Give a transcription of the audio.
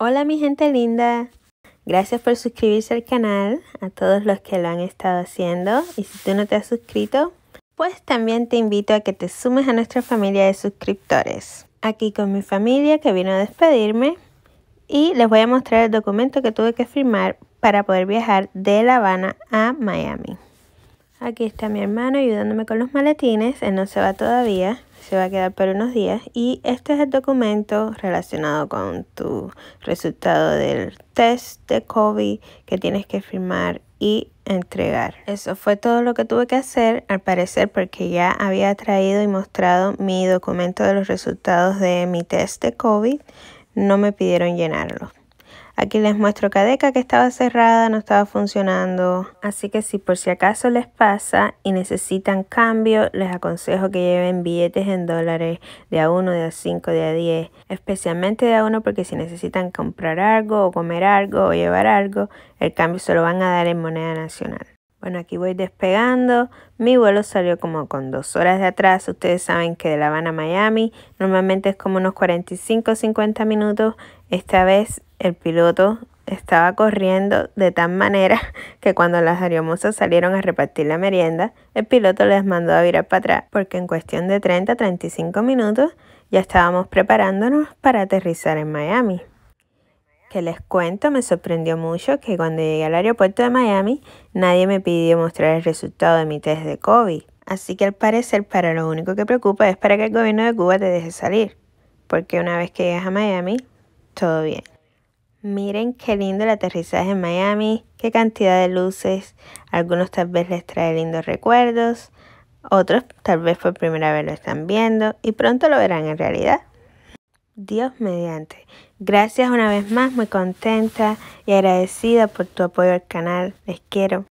Hola mi gente linda, gracias por suscribirse al canal, a todos los que lo han estado haciendo y si tú no te has suscrito, pues también te invito a que te sumes a nuestra familia de suscriptores. Aquí con mi familia que vino a despedirme y les voy a mostrar el documento que tuve que firmar para poder viajar de La Habana a Miami. Aquí está mi hermano ayudándome con los maletines. Él no se va todavía, se va a quedar por unos días. Y este es el documento relacionado con tu resultado del test de COVID que tienes que firmar y entregar. Eso fue todo lo que tuve que hacer, al parecer, porque ya había traído y mostrado mi documento de los resultados de mi test de COVID. No me pidieron llenarlo. Aquí les muestro Cadeca que estaba cerrada, no estaba funcionando. Así que si por si acaso les pasa y necesitan cambio, les aconsejo que lleven billetes en dólares de a 1, de a 5, de a 10. Especialmente de a 1 porque si necesitan comprar algo o comer algo o llevar algo, el cambio se lo van a dar en moneda nacional. Bueno, aquí voy despegando. Mi vuelo salió como con dos horas de atrás. Ustedes saben que de La Habana a Miami normalmente es como unos 45 50 minutos. Esta vez el piloto estaba corriendo de tal manera que cuando las ariomosas salieron a repartir la merienda, el piloto les mandó a virar para atrás porque en cuestión de 30 35 minutos ya estábamos preparándonos para aterrizar en Miami que les cuento, me sorprendió mucho que cuando llegué al aeropuerto de Miami nadie me pidió mostrar el resultado de mi test de COVID. Así que al parecer para lo único que preocupa es para que el gobierno de Cuba te deje salir, porque una vez que llegas a Miami, todo bien. Miren qué lindo el aterrizaje en Miami, qué cantidad de luces, algunos tal vez les trae lindos recuerdos, otros tal vez por primera vez lo están viendo y pronto lo verán en realidad. Dios mediante. Gracias una vez más, muy contenta y agradecida por tu apoyo al canal. Les quiero.